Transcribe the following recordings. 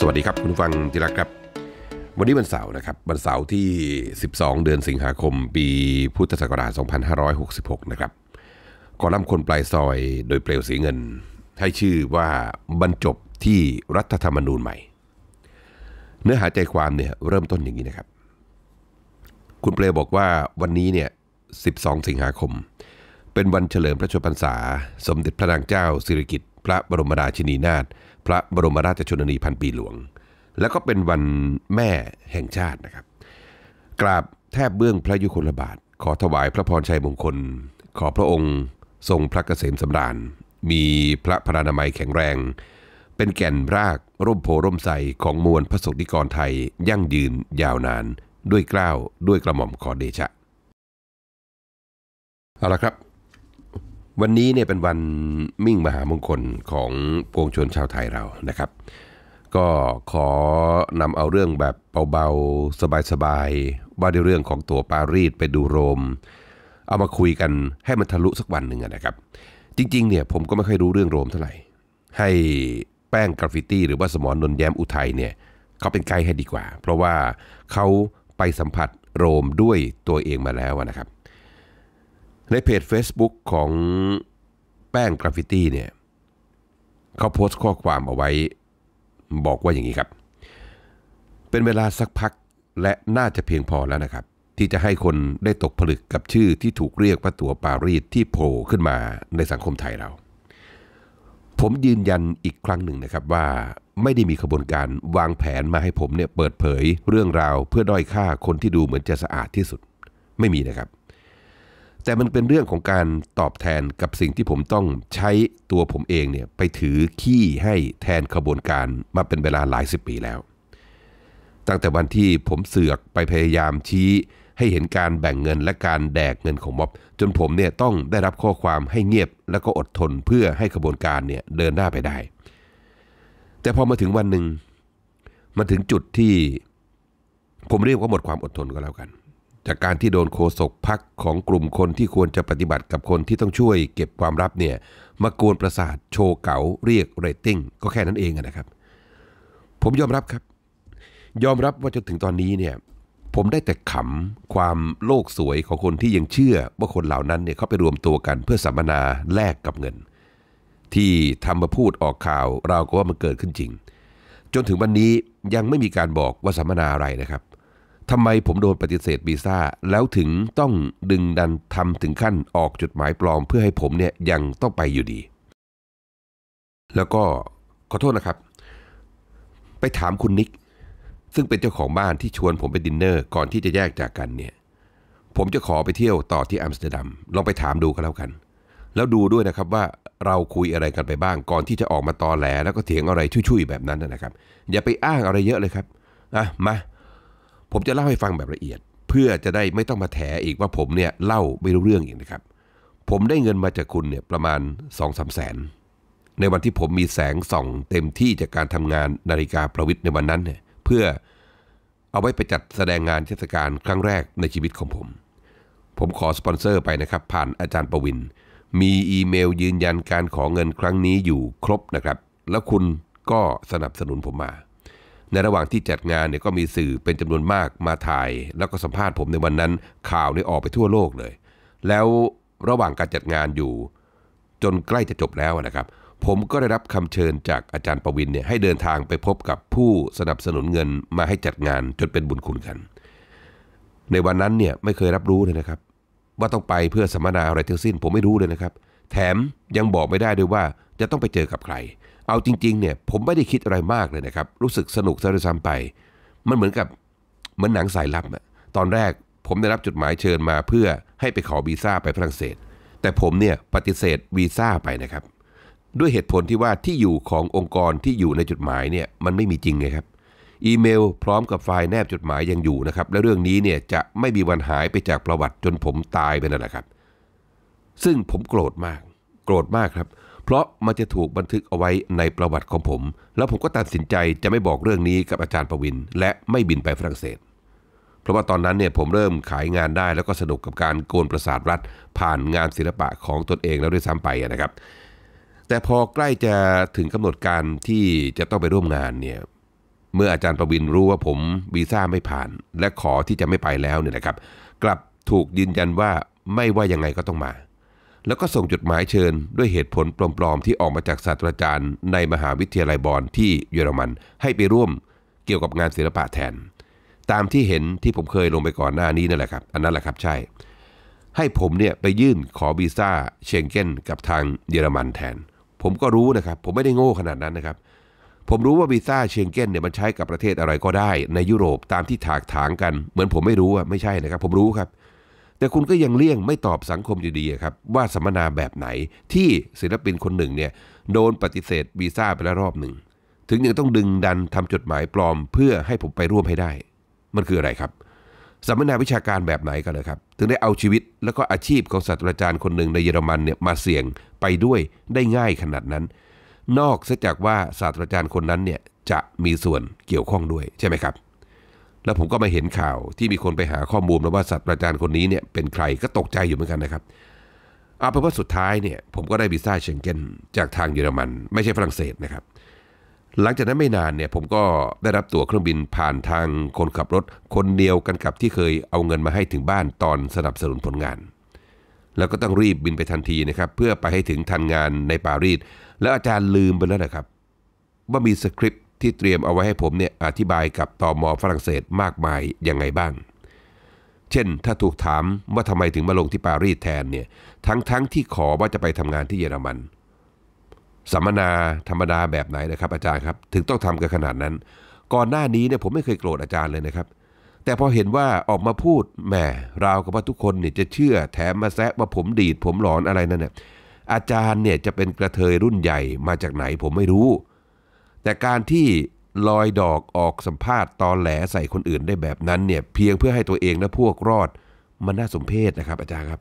สวัสดีครับ คุณฟังที่รักครับ วันนี้วันเสาร์นะครับวันเสาร์ที่ 12 เดือนสิงหาคม ปีพุทธศักราช2566นะครับกอลัมนคนปลายซอยโดยเปลวสีเงิน ให้ชื่อว่าบรรจบที่รัฐธรรมนูญใหม่ เนื้อหาใจความเนี่ยเริ่มต้นอย่างนี้นะครับ คุณเปลวบอกว่าวันนี้เนี่ย12 สิงหาคม เป็นวันเฉลิมพระชนมพรรษา สมเด็จพระนางเจ้าสิริกิติ์พระบรมราชินีนาถพระบรมราชชนนีพันปีหลวง แล้วก็เป็นวันแม่แห่งชาตินะครับกราบแทบเบื้องพระยุคลบาท ขอถวายพระพรชัยมงคล ขอพระองค์ทรงพระเกษมสำราญมีพระพรานามัยแข็งแรง เป็นแก่นรากร่มโพร่มใสของมวลพระสงฆ์นิกรไทยยั่งยืนยาวนานด้วยกล้าวด้วยกระหม่อมขอเดชะ เอาละครับวันนี้เนี่ยเป็นวันมิ่งมหามงคลของปวงชนชาวไทยเรานะครับ ก็ขอนำเอาเรื่องแบบเบาๆสบายๆว่าในเรื่องของตัวปารีสไปดูโรม เอามาคุยกันให้มันทะลุสักวันหนึ่งนะครับ จริงๆเนี่ยผมก็ไม่ค่อยรู้เรื่องโรมเท่าไหร่ ให้แป้งกราฟฟิตี้หรือว่าสมอนนนแย้มอุทัยเนี่ยเขาเป็นไกด์ให้ดีกว่า เพราะว่าเขาไปสัมผัสโรมด้วยตัวเองมาแล้วนะครับในเพจ Facebook ของแป้งกราฟฟิตี้เนี่ยเขาโพสต์ข้อความเอาไว้บอกว่าอย่างนี้ครับ เป็นเวลาสักพักและน่าจะเพียงพอแล้วนะครับ ที่จะให้คนได้ตกผลึกกับชื่อที่ถูกเรียกว่าตัวปารีสที่โผล่ขึ้นมาในสังคมไทยเรา ผมยืนยันอีกครั้งหนึ่งนะครับว่าไม่ได้มีขบวนการวางแผนมาให้ผมเนี่ยเปิดเผยเรื่องราว เพื่อด้อยค่าคนที่ดูเหมือนจะสะอาดที่สุดไม่มีนะครับแต่มันเป็นเรื่องของการตอบแทนกับสิ่งที่ผมต้องใช้ตัวผมเองเนี่ยไปถือขี้ให้แทนขบวนการมาเป็นเวลาหลายสิบปีแล้ว ตั้งแต่วันที่ผมเสือกไปพยายามชี้ให้เห็นการแบ่งเงิน และการแดกเงินของม็อบจนผมเนี่ยต้องได้รับข้อความให้เงียบแล้วก็อดทนเพื่อให้ขบวนการเนี่ยเดินหน้าไปได้ แต่พอมาถึงวันหนึ่งมาถึงจุดที่ผมเรียกว่าหมดความอดทนก็แล้วกันจากการที่โดนโคศกพักของกลุ่มคนที่ควรจะปฏิบัติกับคนที่ต้องช่วยเก็บความลับเนี่ยมากวนประสาทโชว์เก๋าเรียกเรตติ้งก็แค่นั้นเองนะครับ ผมยอมรับครับ ยอมรับว่าจนถึงตอนนี้เนี่ยผมได้แต่ขำ ความโลกสวยของคนที่ยังเชื่อ ว่าคนเหล่านั้นเนี่ยเขาไปรวมตัวกัน เพื่อสัมมนาแลกกับเงิน ที่ทำมาพูดออกข่าว เราก็ว่ามันเกิดขึ้นจริง จนถึงวันนี้ยังไม่มีการบอกว่าสัมมนาอะไรนะครับทำไมผมโดนปฏิเสธวีซ่าแล้วถึงต้องดึงดันทำถึงขั้นออกจดหมายปลอม เพื่อให้ผมเนี่ยยังต้องไปอยู่ดี แล้วก็ขอโทษนะครับ ไปถามคุณนิกซึ่งเป็นเจ้าของบ้านที่ชวนผมไปดินเนอร์ก่อนที่จะแยกจากกันเนี่ย ผมจะขอไปเที่ยวต่อที่อัมสเตอร์ดัมลองไปถามดูก็แล้วกัน แล้วดูด้วยนะครับว่าเราคุยอะไรกันไปบ้าง ก่อนที่จะออกมาตอแหลแล้วก็เถียงอะไรชุ่ยๆแบบนั้นนะครับ อย่าไปอ้างอะไรเยอะเลยครับอ่ะมาผมจะเล่าให้ฟังแบบละเอียด เพื่อจะได้ไม่ต้องมาแถอีกว่าผมเนี่ยเล่าไม่รู้เรื่องอีกนะครับ ผมได้เงินมาจากคุณเนี่ยประมาณสองสามแสนในวันที่ผมมีแสงส่องเต็มที่จากการทำงานนาฬิกาประวิทย์ในวันนั้นเนี่ยเพื่อเอาไว้ไปจัดแสดงงานเทศกาลครั้งแรกในชีวิตของผม ผมขอสปอนเซอร์ไปนะครับผ่านอาจารย์ประวิน มีอีเมลยืนยันการขอเงินครั้งนี้อยู่ครบนะครับแล้วคุณก็สนับสนุนผมมาในระหว่างที่จัดงานเนี่ยก็มีสื่อเป็นจำนวนมากมาถ่าย แล้วก็สัมภาษณ์ผมในวันนั้นข่าวเนี่ยออกไปทั่วโลกเลย แล้วระหว่างการจัดงานอยู่จนใกล้จะจบแล้วนะครับ ผมก็ได้รับคำเชิญจากอาจารย์ประวินเนี่ยให้เดินทางไปพบกับผู้สนับสนุนเงินมาให้จัดงานจนเป็นบุญคุณกัน ในวันนั้นเนี่ยไม่เคยรับรู้เลยนะครับ ว่าต้องไปเพื่อสัมมนาอะไรทั้งสิ้นผมไม่รู้เลยนะครับ แถมยังบอกไม่ได้ด้วยว่าจะต้องไปเจอกับใครเอาจริงๆ เนี่ยผมไม่ได้คิดอะไรมากเลยนะครับ รู้สึกสนุกซะด้วยซ้ำไป มันเหมือนกับเหมือนหนังสายลับอะตอนแรกผมได้รับจดหมายเชิญมาเพื่อให้ไปขอวีซ่าไปฝรั่งเศสแต่ผมเนี่ยปฏิเสธวีซ่าไปนะครับ ด้วยเหตุผลที่ว่าที่อยู่ขององค์กรที่อยู่ในจดหมายเนี่ยมันไม่มีจริงไงครับ อีเมลพร้อมกับไฟล์แนบจดหมายยังอยู่นะครับ และเรื่องนี้เนี่ยจะไม่มีวันหายไปจากประวัติจนผมตายไปนั่นแหละครับ ซึ่งผมโกรธมาก โกรธมากครับเพราะมันจะถูกบันทึกเอาไว้ในประวัติของผม แล้วผมก็ตัดสินใจจะไม่บอกเรื่องนี้กับอาจารย์ประวิน และไม่บินไปฝรั่งเศส เพราะว่าตอนนั้นเนี่ยผมเริ่มขายงานได้ แล้วก็สนุกกับการโกนประสาทรัฐ ผ่านงานศิลปะของตนเองแล้วด้วยซ้ำไปนะครับ แต่พอใกล้จะถึงกำหนดการที่จะต้องไปร่วมงานเนี่ย เมื่ออาจารย์ประวินรู้ว่าผมวีซ่าไม่ผ่าน และขอที่จะไม่ไปแล้วเนี่ยนะครับ กลับถูกยืนยันว่าไม่ว่ายังไงก็ต้องมาแล้วก็ส่งจดหมายเชิญด้วยเหตุผลปลอมๆ ที่ออกมาจากศาสตราจารย์ ในมหาวิทยาลัยบอนที่เยอรมันให้ไปร่วมเกี่ยวกับงานศิลปะแทน ตามที่เห็นที่ผมเคยลงไปก่อนหน้านี้นั่นแหละครับ อันนั้นแหละครับใช่ ให้ผมเนี่ยไปยื่นขอวีซ่าเชงเก้นกับทางเยอรมันแทน ผมก็รู้นะครับ ผมไม่ได้โง่ขนาดนั้นนะครับ ผมรู้ว่าวีซ่าเชงเก้นเนี่ยมันใช้กับประเทศอะไรก็ได้ ในยุโรปตามที่ถากถางกันเหมือนผมไม่รู้อะไม่ใช่นะครับ ผมรู้ครับเแต่คุณก็ยังเลี่ยงไม่ตอบสังคมอยู่ดีครับว่าสัมมนาแบบไหนที่ศิลปินคนหนึ่งเนี่ยโดนปฏิเสธวีซ่าไปแล้วรอบหนึ่งถึงยังต้องดึงดันทำจดหมายปลอม เพื่อให้ผมไปร่วมให้ได้ มันคืออะไรครับ สัมมนาวิชาการแบบไหนกันเลยครับ ถึงได้เอาชีวิตแล้วก็อาชีพของศาสตราจารย์คนหนึ่งในเยอรมันเนี่ยมาเสี่ยงไปด้วยได้ง่ายขนาดนั้น นอกเสียจากว่าศาสตราจารย์คนนั้นเนี่ยจะมีส่วนเกี่ยวข้องด้วยใช่ไหมครับแล้วผมก็มาเห็นข่าวที่มีคนไปหาข้อมูลแล้วว่าศาสตราจารย์คนนี้เนี่ยเป็นใครก็ตกใจอยู่เหมือนกันนะครับเอาเป็นว่าสุดท้ายเนี่ยผมก็ได้วีซ่าเชงเก้นจากทางเยอรมัน ไม่ใช่ฝรั่งเศสนะครับ หลังจากนั้นไม่นานเนี่ยผมก็ได้รับตั๋วเครื่องบินผ่านทางคนขับรถ คนเดียวกันกับที่เคยเอาเงินมาให้ถึงบ้านตอนสนับสนุนผลงาน แล้วก็ต้องรีบบินไปทันทีนะครับเพื่อไปให้ถึงทันงานในปารีสแล้วอาจารย์ลืมไปแล้วนะครับว่ามีสคริปตที่เตรียมเอาไว้ให้ผมเนี่ยอธิบายกับตอมอฝรั่งเศสมากมาย ยังไงบ้าง เช่นถ้าถูกถามว่าทำไมถึงมาลงที่ปารีสแทนเนี่ยทั้งๆทที่ขอว่าจะไปทำงานที่เยอรมัน สัมมนาธรรมดาแบบไหนนะครับ อาจารย์ครับถึงต้องทำกันขนาดนั้น ก่อนหน้านี้เนี่ยผมไม่เคยโกรธอาจารย์เลยนะครับ แต่พอเห็นว่าออกมาพูดแหมราวกับว่าทุกคนเนี่ยจะเชื่อแถมมาแซะว่าผมดีดผมหลอนอะไรนั่นเนี่ยอาจารย์เนี่ยจะเป็นกระเทยรุ่นใหญ่มาจากไหนผมไม่รู้แต่การที่ลอยดอกออกสัมภาษณ์ตอนแหลใส่คนอื่นได้แบบนั้นเนี่ยเพียงเพื่อให้ตัวเองและพวกรอดมันน่าสมเพชนะครับ อาจารย์ครับ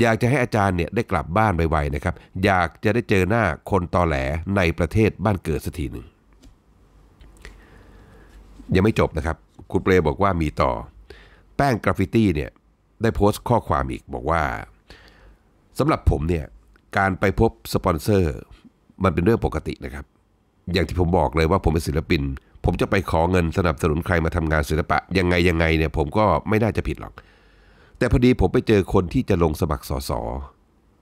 อยากจะให้อาจารย์เนี่ยได้กลับบ้านไวๆนะครับ อยากจะได้เจอหน้าคนตอแหลในประเทศบ้านเกิดสักทีหนึ่งยังไม่จบนะครับ คุณเปรบอกว่ามีต่อ แป้งกราฟฟิตี้เนี่ยได้โพสต์ข้อความอีกบอกว่าสำหรับผมเนี่ยการไปพบสปอนเซอร์มันเป็นเรื่องปกตินะครับอย่างที่ผมบอกเลยว่าผมเป็นศิลปิน ผมจะไปขอเงินสนับสนุนใครมาทำงานศิลปะยังไงยังไงเนี่ยผมก็ไม่น่าจะผิดหรอก แต่พอดีผมไปเจอคนที่จะลงสมัครสส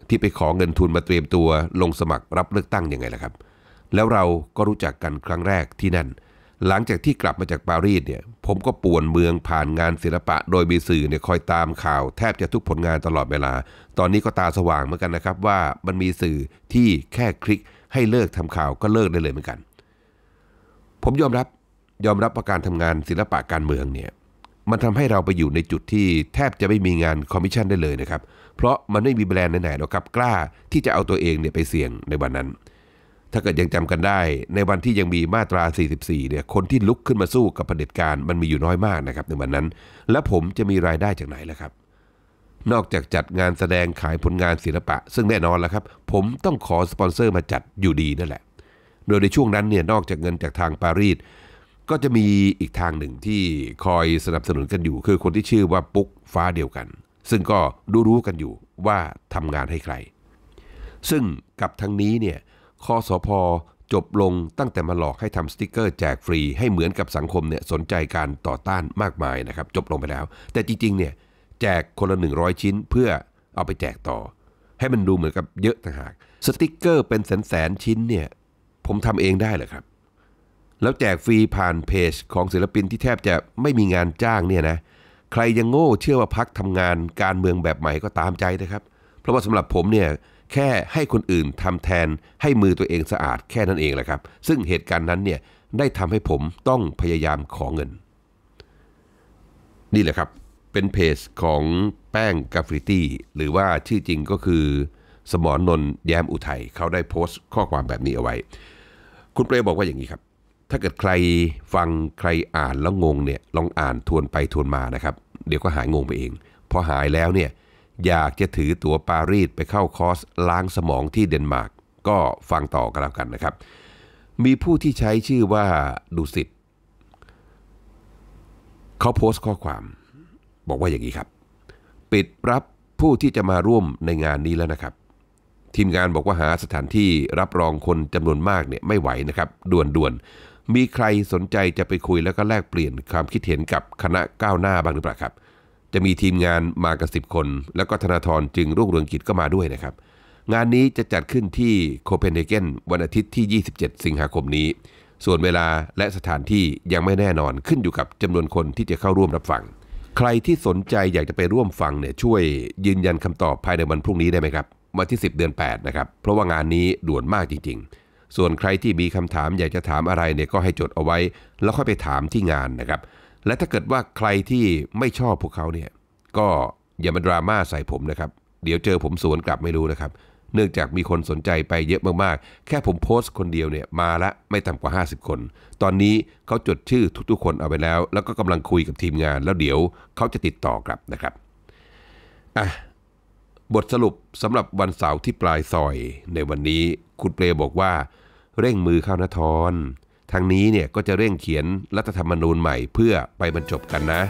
ที่ไปขอเงินทุนมาเตรียมตัวลงสมัครรับเลือกตั้งยังไงล่ะครับ แล้วเราก็รู้จักกันครั้งแรกที่นั่น หลังจากที่กลับมาจาก ปารีสเนี่ย ผมก็ป่วนเมืองผ่านงานศิลปะ โดยมีสื่อเนี่ยคอยตามข่าวแทบจะทุกผลงานตลอดเวลา ตอนนี้ก็ตาสว่างเหมือนกันนะครับ ว่ามันมีสื่อที่แค่คลิกให้เลิกทำข่าวก็เลิกได้เลยเหมือนกัน ผมยอมรับยอมรับว่าการทำงานศิลปะการเมืองเนี่ย มันทำให้เราไปอยู่ในจุดที่แทบจะไม่มีงานคอมมิชชั่นได้เลยนะครับเพราะมันไม่มีแบรนด์ไหนๆหรอกครับกล้าที่จะเอาตัวเองเนี่ยไปเสี่ยงในวันนั้น ถ้าเกิดยังจำกันได้ ในวันที่ยังมีมาตรา 44เนี่ยคนที่ลุกขึ้นมาสู้กับเผด็จการมันมีอยู่น้อยมากนะครับในวันนั้น และผมจะมีรายได้จากไหนล่ะครับนอกจากจัดงานแสดงขายผลงานศิลปะ ซึ่งแน่นอนแล้วครับ ผมต้องขอสปอนเซอร์มาจัดอยู่ดีนั่นแหละ โดยในช่วงนั้นเนี่ยนอกจากเงินจากทางปารีสก็จะมีอีกทางหนึ่งที่คอยสนับสนุนกันอยู่ คือคนที่ชื่อว่าปุ๊กฟ้าเดียวกัน ซึ่งก็รู้รู้กันอยู่ว่าทำงานให้ใคร ซึ่งกับทั้งนี้เนี่ยคอสพอจบลงตั้งแต่มาหลอกให้ทำสติกเกอร์แจกฟรีให้เหมือนกับสังคมเนี่ยสนใจการต่อต้านมากมายนะครับ จบลงไปแล้ว แต่จริงๆเนี่ยแจกคนละ 100 ชิ้นเพื่อเอาไปแจกต่อ ให้มันดูเหมือนกับเยอะต่างหากสติกเกอร์เป็นแสนแสนชิ้นเนี่ย ผมทำเองได้เหรอครับ แล้วแจกฟรีผ่านเพจของศิลปินที่แทบจะไม่มีงานจ้างเนี่ยนะ ใครยังโง่เชื่อว่าพักทำงานการเมืองแบบใหม่ก็ตามใจนะครับ เพราะว่าสำหรับผมเนี่ย แค่ให้คนอื่นทำแทนให้มือตัวเองสะอาดแค่นั้นเองแหละครับ ซึ่งเหตุการณ์นั้นเนี่ยได้ทำให้ผมต้องพยายามขอเงิน นี่แหละครับเป็นเพจของแป้งกาฟริตี้หรือว่าชื่อจริงก็คือสมอนนนแย้มอุทัยเขาได้โพสต์ข้อความแบบนี้เอาไว้ คุณเปรบอกว่าอย่างนี้ครับ ถ้าเกิดใครฟังใครอ่านแล้วงงเนี่ยลองอ่านทวนไปทวนมานะครับเดี๋ยวก็หายงงไปเองพอหายแล้วเนี่ยอยากจะถือตั๋วปารีสไปเข้าคอร์สล้างสมองที่เดนมาร์กก็ฟังต่อกันแล้วกันนะครับ มีผู้ที่ใช้ชื่อว่าดุสิตเขาโพสต์ข้อความบอกว่าอย่างนี้ครับ ปิดรับผู้ที่จะมาร่วมในงานนี้แล้วนะครับ ทีมงานบอกว่าหาสถานที่รับรองคนจำนวนมากเนี่ยไม่ไหวนะครับ ด่วนด่วนมีใครสนใจจะไปคุยแล้วก็แลกเปลี่ยนความคิดเห็นกับคณะก้าวหน้าบ้างหรือเปล่าครับ จะมีทีมงานมากันสิบคน แล้วก็ธนาธรจึงรุ่งเรืองกิจก็มาด้วยนะครับ งานนี้จะจัดขึ้นที่โคเปนเฮเกนวันอาทิตย์ที่ 27 สิงหาคมนี้ ส่วนเวลาและสถานที่ยังไม่แน่นอนขึ้นอยู่กับจำนวนคนที่จะเข้าร่วมรับฟังใครที่สนใจอยากจะไปร่วมฟังเนี่ยช่วยยืนยันคำตอบภายในวันพรุ่งนี้ได้ไหมครับ วันที่ 10 เดือน 8 นะครับ เพราะว่างานนี้ด่วนมากจริงๆ ส่วนใครที่มีคำถาม อยากจะถามอะไรเนี่ยก็ให้จดเอาไว้ แล้วค่อยไปถามที่งานนะครับ และถ้าเกิดว่าใครที่ไม่ชอบพวกเขาเนี่ย ก็อย่ามาดราม่าใส่ผมนะครับ เดี๋ยวเจอผมสวนกลับไม่รู้นะครับเนื่องจากมีคนสนใจไปเยอะมากๆ แค่ผมโพสต์คนเดียวเนี่ยมาละไม่ต่ำกว่า 50 คน ตอนนี้เขาจดชื่อทุกๆ คนเอาไปแล้ว แล้วก็กำลังคุยกับทีมงานแล้วเดี๋ยวเขาจะติดต่อกลับนะครับอ่ะบทสรุปสำหรับวันเสาร์ที่ปลายซอยในวันนี้ คุณเปลบอกว่าเร่งมือเข้านาทอนทางนี้เนี่ยก็จะเร่งเขียนรัฐธรรมนูญใหม่เพื่อไปบรรจบกันนะ